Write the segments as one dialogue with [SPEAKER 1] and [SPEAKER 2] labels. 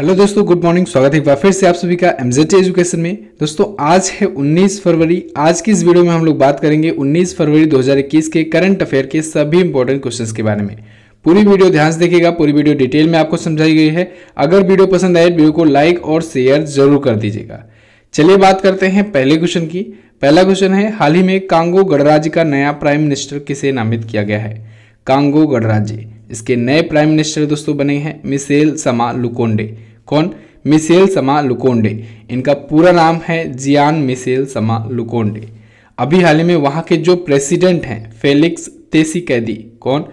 [SPEAKER 1] hello दोस्तों good morning स्वागत है एक बार फिर से आप सभी का एमजेटी एजुकेशन में दोस्तों आज है 19 फरवरी आज की इस वीडियो में हम लोग बात करेंगे 19 फरवरी 2021 के करंट अफेयर के सभी इंपॉर्टेंट क्वेश्चंस के बारे में पूरी वीडियो ध्यान से देखिएगा पूरी वीडियो डिटेल में आपको समझाई गई है अगर वीडियो पसंद आए वीडियो को लाइक और शेयर जरूर कर दीजिएगा चलिए बात करते हैं पहले क्वेश्चन की पहला क्वेश्चन है हाल ही में कांगो गणराज्य का नया प्राइम मिनिस्टर किसे नामित किया गया है कांगो गणराज्य इसके नए प्राइम मिनिस्टर दोस्तों बने हैं मिसेल समा लुकोंडे कौन मिसेल समा लुकोंडे इनका पूरा नाम है जियान मिसेल समा लुकोंडे अभी हाल ही में वहाँ के जो प्रेसिडेंट हैं फेलिक्स तेसी कैदी कौन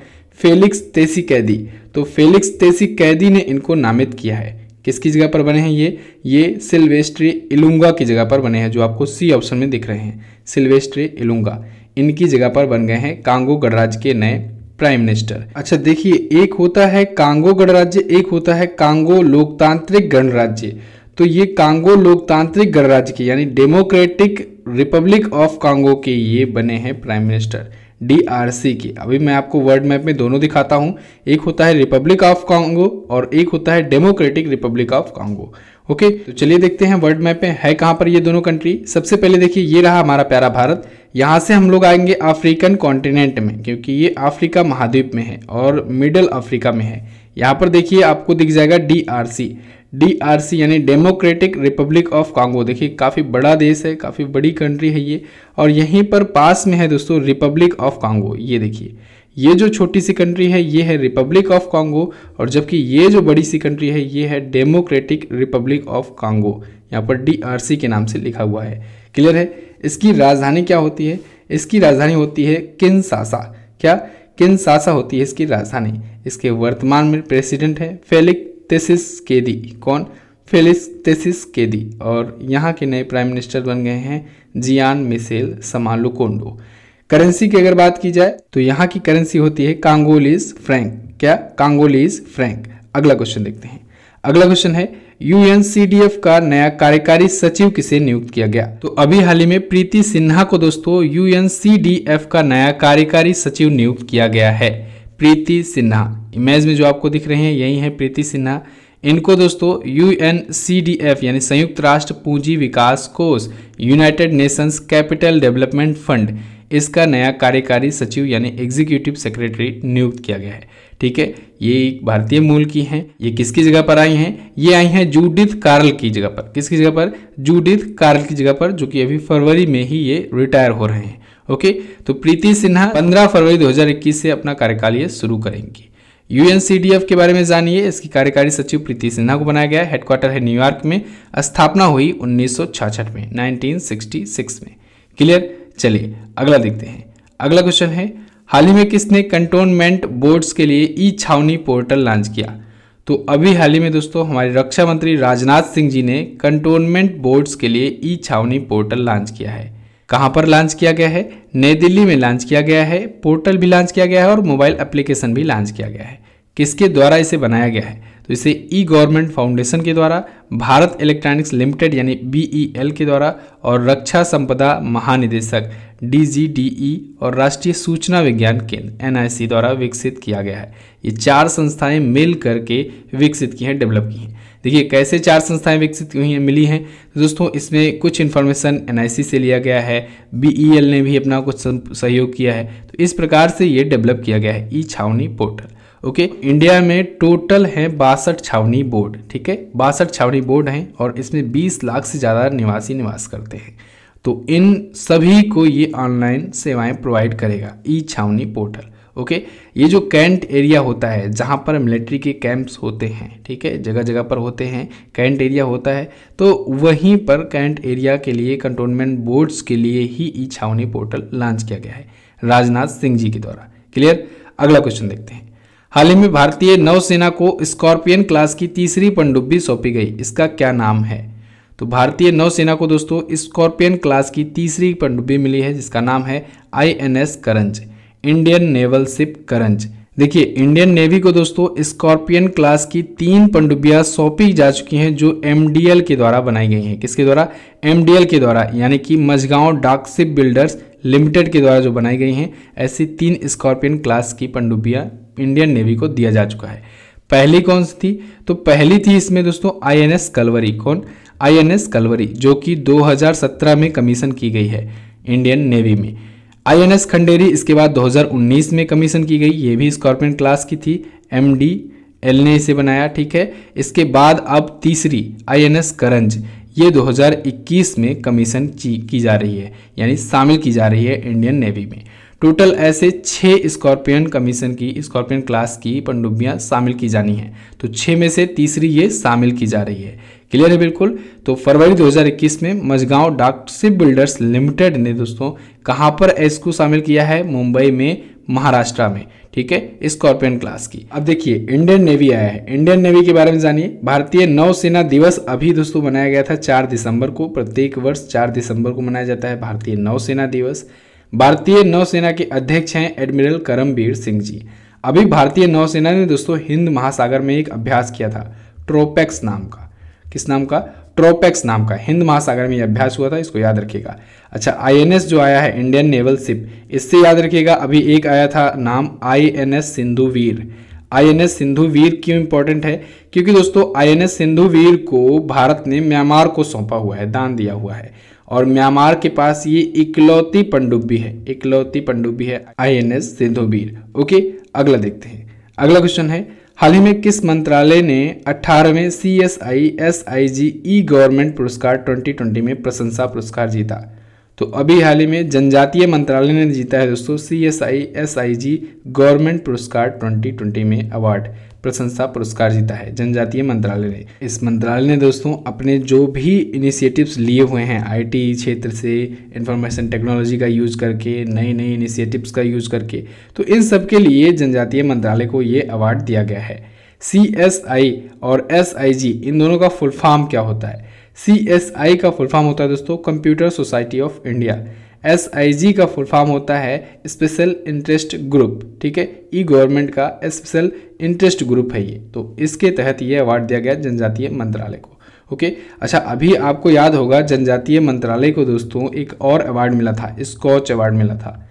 [SPEAKER 1] फेलिक्स तेसी कैदी तो फेलिक्स तेसी कैदी ने इनको नामित किया है किसकी जगह पर बने हैं ये ये सिल्वेस्ट्री इलुंगा की जगह पर बने हैं जो आपको सी ऑप्शन में दिख रहे हैं सिल्वेस्ट्री इलुंगा इनकी जगह पर बन गए हैं कांगो गणराज्य के नए प्राइम मिनिस्टर अच्छा देखिए एक होता है कांगो गणराज्य एक होता है कांगो लोकतांत्रिक गणराज्य तो ये कांगो लोकतांत्रिक गणराज्य के यानी डेमोक्रेटिक रिपब्लिक ऑफ कांगो के ये बने हैं प्राइम मिनिस्टर सी की अभी मैं आपको वर्ल्ड मैप में दोनों दिखाता हूँ एक होता है रिपब्लिक ऑफ कांगो और एक होता है Democratic Republic of Congo okay तो चलिए देखते हैं वर्ल्ड मैप में है कहाँ पर ये दोनों कंट्री सबसे पहले देखिए ये रहा हमारा प्यारा भारत यहाँ से हम लोग आएंगे अफ्रीकन कॉन्टिनेंट में क्योंकि ये अफ्रीका महाद्वीप में है और मिडल अफ्रीका में है यहाँ पर देखिए आपको दिख जाएगा डी आर सी डीआरसी यानी डेमोक्रेटिक रिपब्लिक ऑफ कांगो देखिए काफ़ी बड़ा देश है काफ़ी बड़ी कंट्री है ये और यहीं पर पास में है दोस्तों रिपब्लिक ऑफ कांगो ये देखिए ये जो छोटी सी कंट्री है ये है रिपब्लिक ऑफ कांगो और जबकि ये जो बड़ी सी कंट्री है ये है डेमोक्रेटिक रिपब्लिक ऑफ कांगो यहाँ पर डी के नाम से लिखा हुआ है क्लियर है इसकी राजधानी क्या होती है इसकी राजधानी होती है किनसासा क्या किनसासा होती है इसकी राजधानी इसके वर्तमान में प्रेसिडेंट है फेलिक तेसिस केदी कौन फेलिस तेसिस केदी और यहाँ के नए प्राइम मिनिस्टर बन गए हैं जियान मिसेल समालुकोंडो करेंसी की अगर बात की जाए तो यहाँ की करेंसी होती है कांगोलीज फ्रैंक क्या कांगोलीज फ्रैंक अगला क्वेश्चन देखते हैं अगला क्वेश्चन है यूएनसीडीएफ का नया कार्यकारी सचिव किसे नियुक्त किया गया तो अभी हाल ही में प्रीति सिन्हा को दोस्तों यूएनसीडीएफ का नया कार्यकारी सचिव नियुक्त किया गया है प्रीति सिन्हा इमेज में जो आपको दिख रहे हैं यही हैं प्रीति सिन्हा इनको दोस्तों यू यानी संयुक्त राष्ट्र पूंजी विकास कोष United Nations Capital Development Fund इसका नया कार्यकारी सचिव यानी एग्जीक्यूटिव सेक्रेटरी नियुक्त किया गया है ठीक है ये भारतीय मूल की हैं ये किसकी जगह पर आई हैं ये आई हैं जूडिथ कार्ल की जगह पर किसकी जगह पर जूडिथ कार्ल की जगह पर जो कि अभी फरवरी में ही ये रिटायर हो रहे हैं ओके तो प्रीति सिन्हा 15 फरवरी 2021 से अपना कार्यकाल शुरू करेंगी यूएनसीडीएफ के बारे में जानिए इसकी कार्यकारी सचिव प्रीति सिन्हा को बनाया गया हेडक्वार्टर है न्यूयॉर्क में स्थापना हुई उन्नीस में 1966 में क्लियर चलिए अगला देखते हैं अगला क्वेश्चन है हाल ही में किसने कंटोनमेंट बोर्ड्स के लिए ई छावनी पोर्टल लॉन्च किया तो अभी हाल ही में दोस्तों हमारे रक्षा मंत्री राजनाथ सिंह जी ने कंटोनमेंट बोर्ड्स के लिए ई छावनी पोर्टल लॉन्च किया है कहाँ पर लॉन्च किया गया है नई दिल्ली में लॉन्च किया गया है पोर्टल भी लॉन्च किया गया है और मोबाइल एप्लीकेशन भी लॉन्च किया गया है किसके द्वारा इसे बनाया गया है तो इसे ई गवर्नमेंट फाउंडेशन के द्वारा भारत इलेक्ट्रॉनिक्स लिमिटेड यानी बी e के द्वारा और रक्षा संपदा महानिदेशक डीजीडीई और राष्ट्रीय सूचना विज्ञान केंद्र एनआईसी द्वारा विकसित किया गया है ये चार संस्थाएं मिल करके विकसित की हैं डेवलप की हैं देखिए कैसे चार संस्थाएं विकसित हुई हैं मिली हैं तो दोस्तों इसमें कुछ इन्फॉर्मेशन एनआईसी से लिया गया है बीईएल ने भी अपना कुछ सहयोग किया है तो इस प्रकार से ये डेवलप किया गया है e Chhawani portal okay okay, India में टोटल हैं बासठ छावनी बोर्ड ठीक है बासठ छावनी बोर्ड हैं और इसमें 20 लाख से ज़्यादा निवासी निवास करते हैं तो इन सभी को ये ऑनलाइन सेवाएं प्रोवाइड करेगा ई छावनी पोर्टल ओके ये जो कैंट एरिया होता है जहाँ पर मिलिट्री के कैंप्स होते हैं ठीक है जगह जगह पर होते हैं कैंट एरिया होता है तो वहीं पर कैंट एरिया के लिए कंटोनमेंट बोर्ड्स के लिए ही ई छावनी पोर्टल लॉन्च किया गया है राजनाथ सिंह जी के द्वारा क्लियर अगला क्वेश्चन देखते हैं हाल ही में भारतीय नौसेना को स्कॉर्पियन क्लास की तीसरी पनडुब्बी सौंपी गई इसका क्या नाम है तो भारतीय नौसेना को दोस्तों स्कॉर्पियन क्लास की तीसरी पनडुब्बी मिली है जिसका नाम है INS Karanj Indian naval ship Karanj देखिए इंडियन नेवी को दोस्तों स्कॉर्पियन क्लास की तीन पनडुब्बियां सौंपी जा चुकी हैं जो एमडीएल के द्वारा बनाई गई हैं किसके द्वारा एमडीएल के द्वारा यानी कि मझगांव डाक शिप बिल्डर्स लिमिटेड के द्वारा जो बनाई गई हैं ऐसी तीन स्कॉर्पियन क्लास की पनडुब्बियां इंडियन नेवी को दिया जा चुका है पहली कौन सी थी तो पहली थी इसमें दोस्तों आईएनएस कलवरी कौन आईएनएस कलवरी जो कि 2017 में कमीशन की गई है इंडियन नेवी में आईएनएस खंडेरी इसके बाद 2019 में कमीशन की गई ये भी स्कॉर्पियन क्लास की थी एमडी एल ने इसे बनाया ठीक है इसके बाद अब तीसरी आईएनएस करंज ये 2021 में कमीशन की जा रही है यानी शामिल की जा रही है इंडियन नेवी में टोटल ऐसे छः स्कॉर्पियन कमीशन की स्कॉर्पियन क्लास की पनडुब्बियाँ शामिल की जानी है तो छः में से तीसरी ये शामिल की जा रही है क्लियर है बिल्कुल तो फरवरी 2021 में मजगांव डाक शिप बिल्डर्स लिमिटेड ने दोस्तों कहाँ पर इसको शामिल किया है मुंबई में महाराष्ट्र में ठीक है स्कॉर्पियन क्लास की अब देखिए इंडियन नेवी आया है इंडियन नेवी के बारे में जानिए भारतीय नौसेना दिवस अभी दोस्तों मनाया गया था चार दिसंबर को प्रत्येक वर्ष चार दिसंबर को मनाया जाता है भारतीय नौसेना दिवस भारतीय नौसेना के अध्यक्ष हैं एडमिरल करमबीर सिंह जी अभी भारतीय नौसेना ने दोस्तों हिंद महासागर में एक अभ्यास किया था ट्रोपेक्स नाम का किस नाम का ट्रोपेक्स नाम का हिंद महासागर में यह अभ्यास हुआ था इसको याद रखिएगा अच्छा आईएनएस जो आया है इंडियन नेवल शिप इससे याद रखिएगा अभी एक आया था नाम आईएनएस सिंधुवीर आईएनएस सिंधुवीर क्यों इंपॉर्टेंट है क्योंकि दोस्तों आईएनएस सिंधुवीर को भारत ने म्यांमार को सौंपा हुआ है दान दिया हुआ है और म्यांमार के पास ये इकलौती पंडुबी है इकलौती पंडुबी है आईएनएस सिंधुबीर ओके अगला देखते हैं अगला क्वेश्चन है हाल ही में किस मंत्रालय ने अठारहवें C S I S I G e government पुरस्कार 2020 में प्रशंसा पुरस्कार जीता तो अभी हाल ही में जनजातीय मंत्रालय ने जीता है दोस्तों C S I S I G government पुरस्कार 2020 में अवार्ड प्रशंसा पुरस्कार जीता है जनजातीय मंत्रालय ने इस मंत्रालय ने दोस्तों अपने जो भी इनिशिएटिव्स लिए हुए हैं आईटी क्षेत्र से इंफॉर्मेशन टेक्नोलॉजी का यूज़ करके नए नए इनिशिएटिव्स का यूज़ करके तो इन सब के लिए जनजातीय मंत्रालय को ये अवार्ड दिया गया है सी एस आई और एस आई जी इन दोनों का फुल फॉर्म क्या होता है सी एस आई का फुल फॉर्म होता है दोस्तों Computer Society of India S I G का फुल फॉर्म होता है स्पेशल इंटरेस्ट ग्रुप ठीक है ई e गवर्नमेंट का स्पेशल इंटरेस्ट ग्रुप है ये तो इसके तहत ये अवार्ड दिया गया जनजातीय मंत्रालय को ओके अच्छा अभी आपको याद होगा जनजातीय मंत्रालय को दोस्तों एक और अवार्ड मिला था स्कॉच अवार्ड मिला था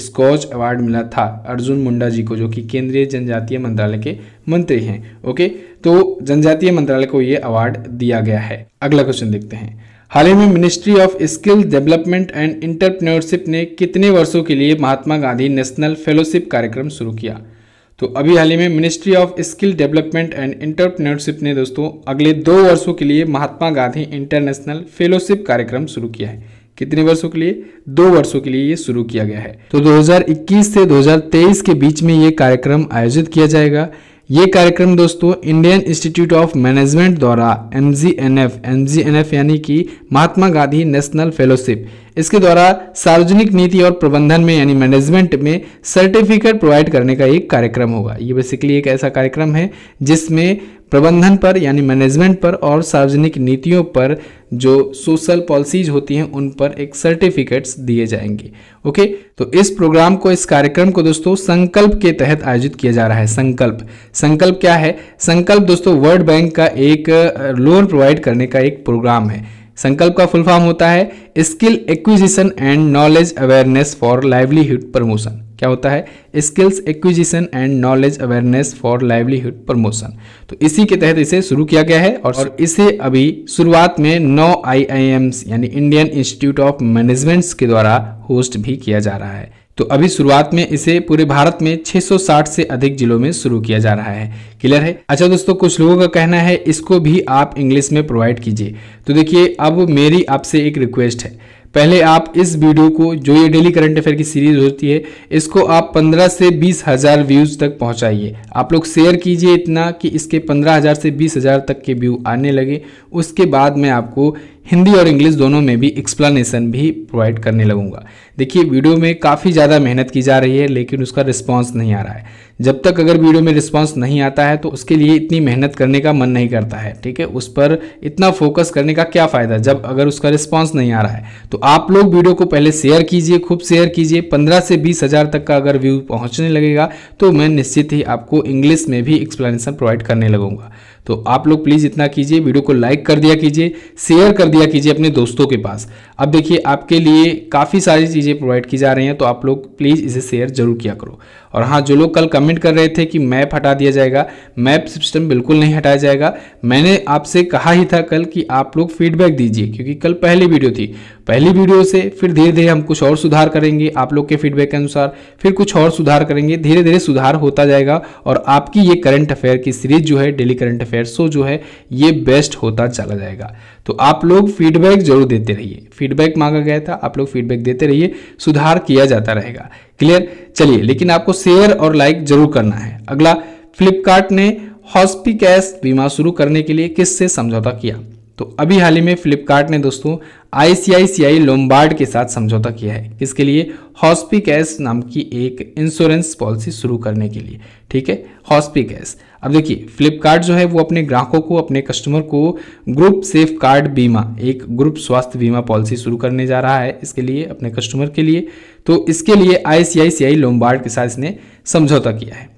[SPEAKER 1] स्कॉच अवार्ड मिला था अर्जुन मुंडा जी को जो कि केंद्रीय जनजातीय मंत्रालय के मंत्री हैं ओके तो जनजातीय मंत्रालय को ये अवार्ड दिया गया है अगला क्वेश्चन देखते हैं हाल ही में Ministry of Skill Development and Entrepreneurship ने कितने वर्षों के लिए महात्मा गांधी नेशनल फेलोशिप कार्यक्रम शुरू किया तो अभी हाल ही में Ministry of Skill Development and Entrepreneurship ने दोस्तों अगले दो वर्षों के लिए महात्मा गांधी इंटरनेशनल फेलोशिप कार्यक्रम शुरू किया है कितने वर्षों के लिए दो वर्षों के लिए ये शुरू किया गया है तो 2021 से 2023 के बीच में ये कार्यक्रम आयोजित किया जाएगा ये कार्यक्रम दोस्तों इंडियन इंस्टीट्यूट ऑफ मैनेजमेंट द्वारा M G N F M G N F यानी कि महात्मा गांधी नेशनल फेलोशिप इसके द्वारा सार्वजनिक नीति और प्रबंधन में यानी मैनेजमेंट में सर्टिफिकेट प्रोवाइड करने का एक कार्यक्रम होगा ये बेसिकली एक ऐसा कार्यक्रम है जिसमें प्रबंधन पर यानी मैनेजमेंट पर और सार्वजनिक नीतियों पर जो सोशल पॉलिसीज होती हैं उन पर एक सर्टिफिकेट्स दिए जाएंगे ओके तो इस प्रोग्राम को इस कार्यक्रम को दोस्तों संकल्प के तहत आयोजित किया जा रहा है संकल्प संकल्प क्या है संकल्प दोस्तों वर्ल्ड बैंक का एक लोन प्रोवाइड करने का एक प्रोग्राम है संकल्प का फुल फॉर्म होता है skill acquisition and knowledge awareness for livelihood promotion क्या होता है skills acquisition and knowledge awareness for livelihood promotion तो इसी के तहत इसे शुरू किया गया है और, और इसे अभी शुरुआत में नौ आई यानी इंडियन इंस्टीट्यूट ऑफ मैनेजमेंट्स के द्वारा होस्ट भी किया जा रहा है तो अभी शुरुआत में इसे पूरे भारत में 660 से अधिक जिलों में शुरू किया जा रहा है क्लियर है अच्छा दोस्तों कुछ लोगों का कहना है इसको भी आप इंग्लिश में प्रोवाइड कीजिए तो देखिए अब मेरी आपसे एक रिक्वेस्ट है पहले आप इस वीडियो को जो ये डेली करंट अफेयर की सीरीज होती है इसको आप 15 से बीस हज़ार व्यूज़ तक पहुंचाइए आप लोग शेयर कीजिए इतना कि इसके 15 हज़ार से बीस हज़ार तक के व्यू आने लगे उसके बाद मैं आपको हिंदी और इंग्लिश दोनों में भी एक्सप्लेनेशन भी प्रोवाइड करने लगूंगा देखिए वीडियो में काफ़ी ज़्यादा मेहनत की जा रही है लेकिन उसका रिस्पॉन्स नहीं आ रहा है जब तक अगर वीडियो में रिस्पॉन्स नहीं आता है तो उसके लिए इतनी मेहनत करने का मन नहीं करता है ठीक है उस पर इतना फोकस करने का क्या फ़ायदा जब अगर उसका रिस्पॉन्स नहीं आ रहा है तो आप लोग वीडियो को पहले शेयर कीजिए खूब शेयर कीजिए पंद्रह से बीस हज़ार तक का अगर व्यू पहुँचने लगेगा तो मैं निश्चित ही आपको इंग्लिश में भी एक्सप्लेनेशन प्रोवाइड करने लगूंगा तो आप लोग प्लीज़ इतना कीजिए वीडियो को लाइक कर दिया कीजिए शेयर कर दिया कीजिए अपने दोस्तों के पास अब देखिए आपके लिए काफ़ी सारी चीज़ें प्रोवाइड की जा रही हैं तो आप लोग प्लीज़ इसे शेयर जरूर किया करो और हाँ जो लोग कल कमेंट कर रहे थे कि मैप हटा दिया जाएगा मैप सिस्टम बिल्कुल नहीं हटाया जाएगा मैंने आपसे कहा ही था कल कि आप लोग फीडबैक दीजिए क्योंकि कल पहली वीडियो थी पहली वीडियो से फिर धीरे धीरे हम कुछ और सुधार करेंगे आप लोग के फीडबैक के अनुसार फिर कुछ और सुधार करेंगे धीरे धीरे सुधार होता जाएगा और आपकी ये करंट अफेयर की सीरीज जो है डेली करंट अफेयर शो जो है ये बेस्ट होता चला जाएगा तो आप लोग फीडबैक जरूर देते रहिए फीडबैक मांगा गया था आप लोग फीडबैक देते रहिए सुधार किया जाता रहेगा क्लियर चलिए लेकिन आपको शेयर और लाइक जरूर करना है अगला फ्लिपकार्ट ने हॉस्पी कैश बीमा शुरू करने के लिए किससे समझौता किया तो अभी हाल ही में फ्लिपकार्ट ने दोस्तों आईसीआईसीआई लोमबार्ड लोम्बार्ड के साथ समझौता किया है इसके लिए हॉस्पी कैश नाम की एक इंश्योरेंस पॉलिसी शुरू करने के लिए ठीक है हॉस्पी कैश अब देखिए फ्लिपकार्ट जो है वो अपने ग्राहकों को अपने कस्टमर को ग्रुप सेफ कार्ड बीमा एक ग्रुप स्वास्थ्य बीमा पॉलिसी शुरू करने जा रहा है इसके लिए अपने कस्टमर के लिए तो इसके लिए आईसीआईसीआई लोमबार्ड लोम्बार्ड के साथ इसने समझौता किया है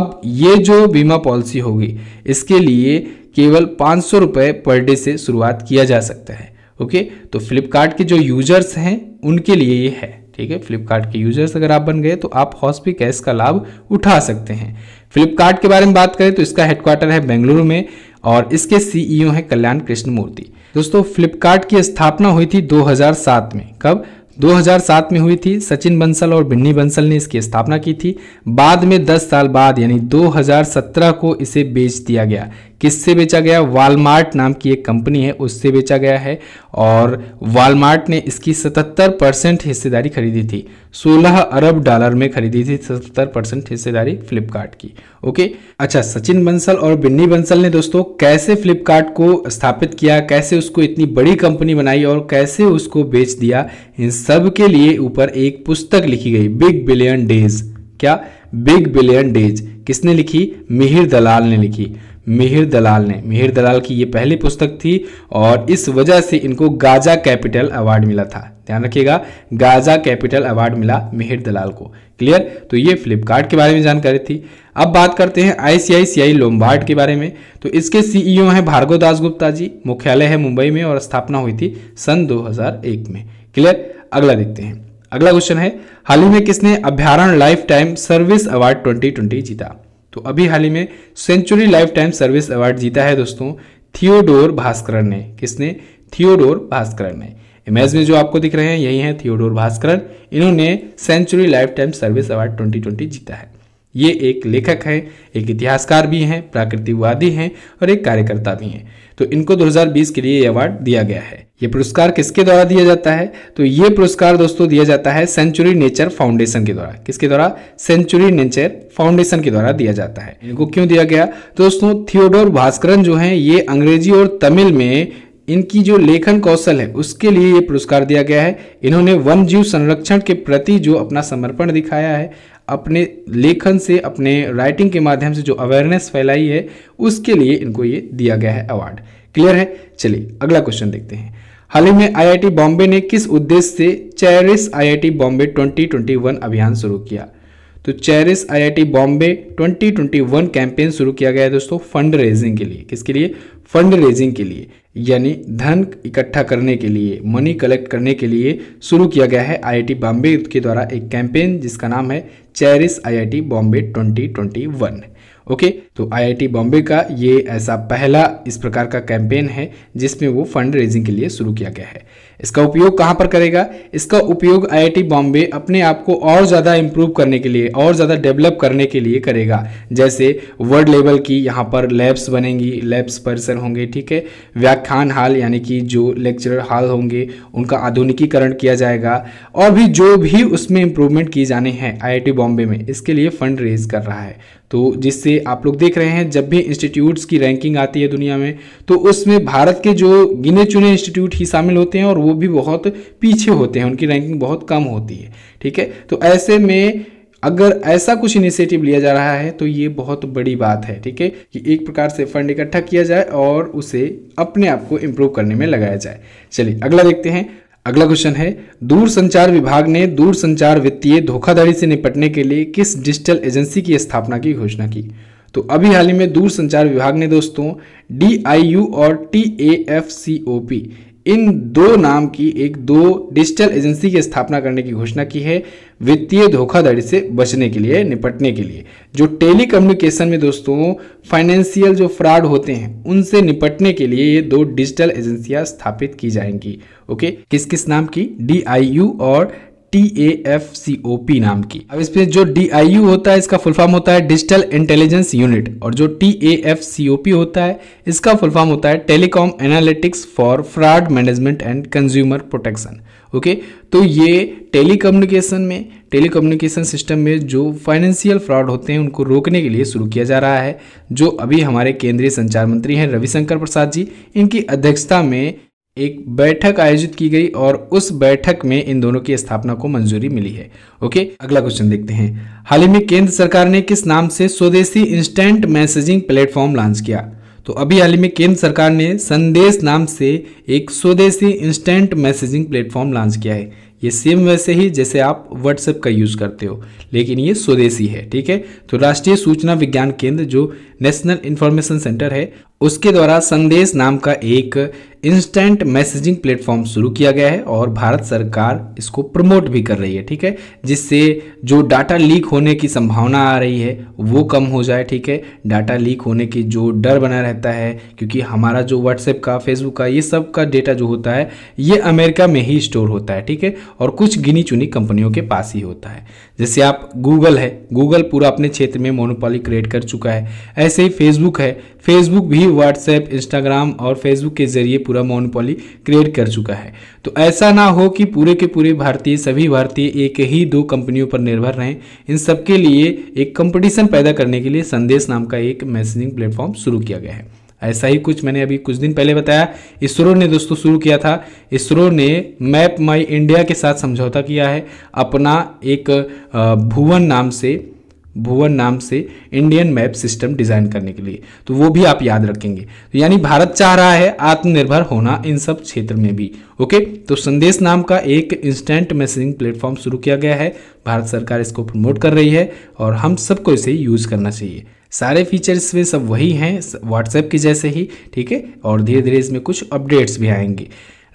[SPEAKER 1] अब ये जो बीमा पॉलिसी होगी इसके लिए केवल पाँच सौ पर डे से शुरुआत किया जा सकता है ओके तो फ्लिपकार्ट के जो यूजर्स हैं उनके लिए ये है ठीक है फ्लिपकार्ट के यूजर्स अगर आप बन गए तो आप हॉस्पी कैश का लाभ उठा सकते हैं फ्लिपकार्ट के बारे में बात करें तो इसका हेडक्वार्टर है बेंगलुरु में और इसके सीईओ e हैं कल्याण कृष्णमूर्ति दोस्तों फ्लिपकार्ट की स्थापना हुई थी 2007 में कब 2007 में हुई थी सचिन बंसल और बिन्नी बंसल ने इसकी स्थापना की थी बाद में 10 साल बाद यानी 2017 को इसे बेच दिया गया किससे बेचा गया वालमार्ट नाम की एक कंपनी है उससे बेचा गया है और वालमार्ट ने इसकी 77 परसेंट हिस्सेदारी खरीदी थी 16 अरब डॉलर में खरीदी थी 77 परसेंट हिस्सेदारी फ्लिपकार्ट की ओके अच्छा सचिन बंसल और बिन्नी बंसल ने दोस्तों कैसे फ्लिपकार्ट को स्थापित किया कैसे उसको इतनी बड़ी कंपनी बनाई और कैसे उसको बेच दिया इन सब के लिए ऊपर एक पुस्तक लिखी गई बिग बिलियन डेज क्या बिग बिलियन डेज किसने लिखी मिहिर दलाल ने लिखी मिहिर दलाल ने मिहिर दलाल की ये पहली पुस्तक थी और इस वजह से इनको गाजा कैपिटल अवार्ड मिला था ध्यान रखिएगा गाजा कैपिटल अवार्ड मिला मिहिर दलाल को क्लियर तो ये फ्लिपकार्ट के बारे में जानकारी थी अब बात करते हैं आईसीआईसीआई लोम्बार्ड के बारे में तो इसके सीईओ हैं भार्गव दास गुप्ता जी मुख्यालय है मुंबई में और स्थापना हुई थी सन 2001 में क्लियर अगला देखते हैं अगला क्वेश्चन है हाल ही में किसने अभ्यारण लाइफ टाइम सर्विस अवार्ड 2020 जीता तो अभी हाल ही में Century Lifetime Service Award जीता है दोस्तों थियोडोर भास्करन ने किसने थियोडोर भास्करन ने इमेज में जो आपको दिख रहे हैं यही है थियोडोर भास्करन इन्होंने Century Lifetime Service Award 2020 जीता है ये एक लेखक हैं एक इतिहासकार भी हैं प्राकृतिकवादी हैं और एक कार्यकर्ता भी हैं तो इनको 2020 के लिए ये अवार्ड दिया गया है ये पुरस्कार किसके द्वारा दिया जाता है तो ये पुरस्कार दोस्तों दिया जाता है सेंचुरी नेचर फाउंडेशन के द्वारा किसके द्वारा सेंचुरी नेचर फाउंडेशन के द्वारा दिया जाता है इनको क्यों दिया गया तो दोस्तों थियोडोर भास्करन जो हैं ये अंग्रेजी और तमिल में इनकी जो लेखन कौशल है उसके लिए ये पुरस्कार दिया गया है इन्होंने वन जीव संरक्षण के प्रति जो अपना समर्पण दिखाया है अपने लेखन से अपने राइटिंग के माध्यम से जो अवेयरनेस फैलाई है उसके लिए इनको ये दिया गया है अवार्ड क्लियर है चलिए अगला क्वेश्चन देखते हैं हाल ही में आईआईटी बॉम्बे ने किस उद्देश्य से चैरिस आईआईटी बॉम्बे 2021 अभियान शुरू किया तो चैरिस आईआईटी बॉम्बे 2021 कैंपेन शुरू किया गया है दोस्तों फंड रेजिंग के लिए किसके लिए फंड रेजिंग के लिए यानी धन इकट्ठा करने के लिए मनी कलेक्ट करने के लिए शुरू किया गया है आईआईटी बॉम्बे के द्वारा एक कैंपेन जिसका नाम है चेरिस आईआईटी बॉम्बे 2021 ओके तो आईआईटी बॉम्बे का ये ऐसा पहला इस प्रकार का कैंपेन है जिसमें वो फंड रेजिंग के लिए शुरू किया गया है इसका उपयोग कहाँ पर करेगा इसका उपयोग आईआईटी बॉम्बे अपने आप को और ज़्यादा इम्प्रूव करने के लिए और ज़्यादा डेवलप करने के लिए करेगा जैसे वर्ल्ड लेवल की यहाँ पर लैब्स बनेंगी लैब्स परिसर होंगे ठीक है व्याख्यान हाल यानी कि जो लेक्चरर हाल होंगे उनका आधुनिकीकरण किया जाएगा और भी जो भी उसमें इम्प्रूवमेंट किए जाने हैं आई बॉम्बे में इसके लिए फंड रेज कर रहा है तो जिससे आप लोग देख रहे हैं जब भी इंस्टीट्यूट्स की रैंकिंग आती है दुनिया में तो उसमें भारत के जो गिने चुने इंस्टीट्यूट ही शामिल होते हैं और वो भी बहुत पीछे होते हैं उनकी रैंकिंग बहुत कम होती है ठीक है तो ऐसे में अगर ऐसा कुछ इनिशिएटिव लिया जा रहा है तो ये बहुत बड़ी बात है ठीक है कि एक प्रकार से फंड इकट्ठा किया जाए और उसे अपने आप को इम्प्रूव करने में लगाया जाए चलिए अगला देखते हैं अगला क्वेश्चन है दूर संचार विभाग ने दूर संचार वित्तीय धोखाधड़ी से निपटने के लिए किस डिजिटल एजेंसी की स्थापना की घोषणा की तो अभी हाल ही में दूर संचार विभाग ने दोस्तों डी और T F C O P इन दो नाम की एक दो डिजिटल एजेंसी की स्थापना करने की घोषणा की है वित्तीय धोखाधड़ी से बचने के लिए निपटने के लिए जो टेली कम्युनिकेशन में दोस्तों फाइनेंशियल जो फ्रॉड होते हैं उनसे निपटने के लिए ये दो डिजिटल एजेंसियां स्थापित की जाएंगी ओके किस किस नाम की डी और T A F C O P नाम की अब इसमें जो डी आई यू होता है इसका फुल फॉर्म होता है डिजिटल इंटेलिजेंस यूनिट और जो T A F C O P होता है इसका फुल फॉर्म होता है telecom analytics for fraud management and consumer protection okay तो ये टेलीकम्युनिकेशन में टेलीकम्युनिकेशन सिस्टम में जो फाइनेंशियल फ्रॉड होते हैं उनको रोकने के लिए शुरू किया जा रहा है जो अभी हमारे केंद्रीय संचार मंत्री हैं रविशंकर प्रसाद जी इनकी अध्यक्षता में एक बैठक आयोजित की गई और उस बैठक में इन दोनों की स्थापना को मंजूरी मिली है ओके अगला क्वेश्चन देखते हैं हाल ही में केंद्र सरकार ने किस नाम से स्वदेशी इंस्टेंट मैसेजिंग प्लेटफॉर्म लॉन्च किया तो अभी हाल ही में केंद्र सरकार ने संदेश नाम से एक स्वदेशी इंस्टेंट मैसेजिंग प्लेटफॉर्म लॉन्च किया है ये सेम वैसे ही जैसे आप व्हाट्सएप का यूज़ करते हो लेकिन ये स्वदेशी है ठीक है तो राष्ट्रीय सूचना विज्ञान केंद्र जो नेशनल इन्फॉर्मेशन सेंटर है उसके द्वारा संदेश नाम का एक इंस्टेंट मैसेजिंग प्लेटफॉर्म शुरू किया गया है और भारत सरकार इसको प्रमोट भी कर रही है ठीक है जिससे जो डाटा लीक होने की संभावना आ रही है वो कम हो जाए ठीक है डाटा लीक होने की जो डर बना रहता है क्योंकि हमारा जो व्हाट्सएप का फेसबुक का ये सब का डेटा जो होता है ये अमेरिका में ही स्टोर होता है ठीक है और कुछ गिनी चुनी कंपनियों के पास ही होता है जैसे आप गूगल है गूगल पूरा अपने क्षेत्र में मोनोपॉली क्रिएट कर चुका है ऐसे ही फेसबुक है फेसबुक भी व्हाट्सएप इंस्टाग्राम और फेसबुक के जरिए पूरा मोनोपोली क्रिएट कर चुका है तो ऐसा ना हो कि पूरे के पूरे भारतीय सभी भारतीय एक ही दो कंपनियों पर निर्भर रहें इन सबके लिए एक कंपटीशन पैदा करने के लिए संदेश नाम का एक मैसेजिंग प्लेटफॉर्म शुरू किया गया है ऐसा ही कुछ मैंने अभी कुछ दिन पहले बताया इसरो ने दोस्तों शुरू किया था इसरो ने मैप माई इंडिया के साथ समझौता किया है अपना एक भुवन नाम से भुवन नाम से इंडियन मैप सिस्टम डिज़ाइन करने के लिए तो वो भी आप याद रखेंगे तो यानी भारत चाह रहा है आत्मनिर्भर होना इन सब क्षेत्र में भी ओके तो संदेश नाम का एक इंस्टेंट मैसेजिंग प्लेटफॉर्म शुरू किया गया है भारत सरकार इसको प्रमोट कर रही है और हम सबको इसे यूज़ करना चाहिए सारे फीचर्स इसमें सब वही हैं व्हाट्सएप के जैसे ही ठीक है और धीरे धीरे इसमें कुछ अपडेट्स भी आएंगे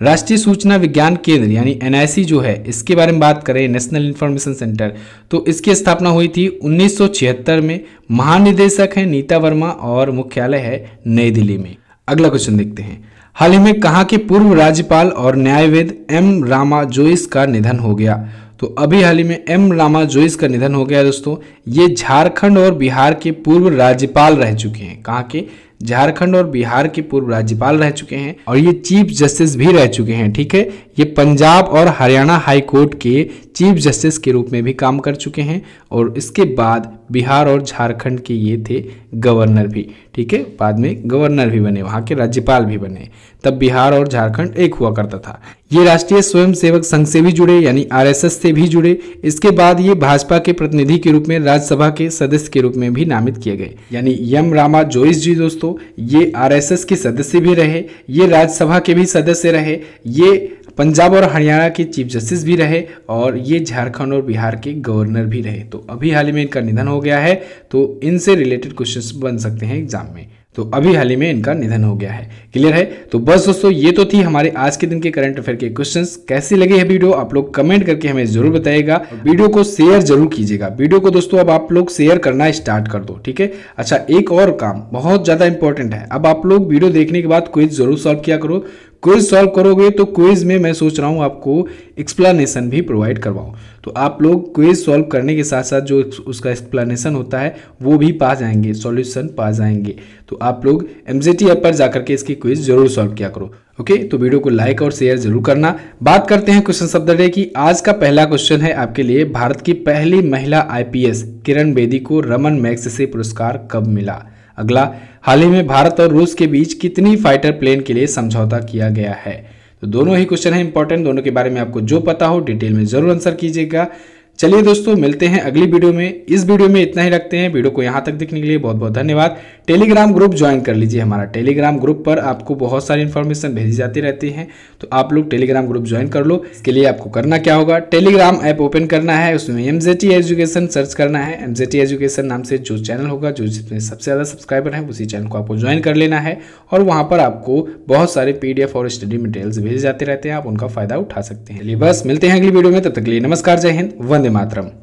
[SPEAKER 1] राष्ट्रीय सूचना विज्ञान केंद्र यानी एन जो है इसके बारे में बात करें नेशनल इन्फॉर्मेशन सेंटर तो इसकी स्थापना हुई थी 1976 में महानिदेशक हैं नीता वर्मा और मुख्यालय है नई दिल्ली में अगला क्वेश्चन देखते हैं हाल ही में कहा कि पूर्व राज्यपाल और न्यायवेद एम रामा जोइस का निधन हो गया तो अभी हाल ही में एम रामा जोइस का निधन हो गया दोस्तों ये झारखंड और बिहार के पूर्व राज्यपाल रह चुके हैं कहा के झारखंड और बिहार के पूर्व राज्यपाल रह चुके हैं और ये चीफ जस्टिस भी रह चुके हैं ठीक है ये पंजाब और हरियाणा हाई कोर्ट के चीफ जस्टिस के रूप में भी काम कर चुके हैं और इसके बाद बिहार और झारखंड के ये थे गवर्नर भी ठीक है बाद में गवर्नर भी बने वहाँ के राज्यपाल भी बने तब बिहार और झारखंड एक हुआ करता था ये राष्ट्रीय स्वयंसेवक संघ से भी जुड़े यानी आरएसएस से भी जुड़े इसके बाद ये भाजपा के प्रतिनिधि के रूप में राज्यसभा के सदस्य के रूप में भी नामित किए गए यानी यम रामा जोइस जी दोस्तों ये आरएसएस के सदस्य भी रहे ये राज्यसभा के भी सदस्य रहे ये पंजाब और हरियाणा के चीफ जस्टिस भी रहे और ये झारखंड और बिहार के गवर्नर भी रहे तो अभी हाल ही में इनका निधन हो गया है तो इनसे रिलेटेड क्वेश्चंस बन सकते हैं एग्जाम में तो अभी हाल ही में इनका निधन हो गया है क्लियर है तो बस दोस्तों ये तो थी हमारे आज के दिन के करंट अफेयर के क्वेश्चंस कैसे लगे है वीडियो आप लोग कमेंट करके हमें जरूर बताएगा वीडियो को शेयर जरूर कीजिएगा वीडियो को दोस्तों अब आप लोग शेयर करना स्टार्ट कर दो ठीक है अच्छा एक और काम बहुत ज़्यादा इंपॉर्टेंट है अब आप लोग वीडियो देखने के बाद क्विज जरूर सॉल्व किया करो क्विज सॉल्व करोगे तो क्विज में मैं सोच रहा हूँ आपको एक्सप्लानेशन भी प्रोवाइड करवाऊँ तो आप लोग क्विज सॉल्व करने के साथ साथ जो उसका एक्सप्लानेशन होता है वो भी पा जाएंगे सॉल्यूशन पा जाएंगे तो आप लोग एम ऐप पर जाकर के इसकी क्विज जरूर सॉल्व किया करो ओके तो वीडियो को लाइक और शेयर जरूर करना बात करते हैं क्वेश्चन शब्द डे की आज का पहला क्वेश्चन है आपके लिए भारत की पहली महिला एस किरण बेदी को रमन मैक्स से पुरस्कार कब मिला अगला हाल ही में भारत और रूस के बीच कितनी फाइटर प्लेन के लिए समझौता किया गया है तो दोनों ही क्वेश्चन है इंपॉर्टेंट दोनों के बारे में आपको जो पता हो डिटेल में जरूर आंसर कीजिएगा चलिए दोस्तों मिलते हैं अगली वीडियो में इस वीडियो में इतना ही रखते हैं वीडियो को यहाँ तक देखने के लिए बहुत बहुत धन्यवाद टेलीग्राम ग्रुप ज्वाइन कर लीजिए हमारा टेलीग्राम ग्रुप पर आपको बहुत सारी इन्फॉर्मेशन भेजी जाती रहती है तो आप लोग टेलीग्राम ग्रुप ज्वाइन कर लो इसके लिए आपको करना क्या होगा टेलीग्राम ऐप ओपन करना है उसमें एम एजुकेशन सर्च करना है एम एजुकेशन नाम से जो चैनल होगा जो जिसमें सबसे ज़्यादा सब्सक्राइबर हैं उसी चैनल को आपको ज्वाइन कर लेना है और वहाँ पर आपको बहुत सारे पी और स्टडी मटेरियल्स भेजे जाते रहते हैं आप उनका फ़ायदा उठा सकते हैं बस मिलते हैं अगली वीडियो में तब तक लिए नमस्कार जय हिंद वन వందే మాత్రం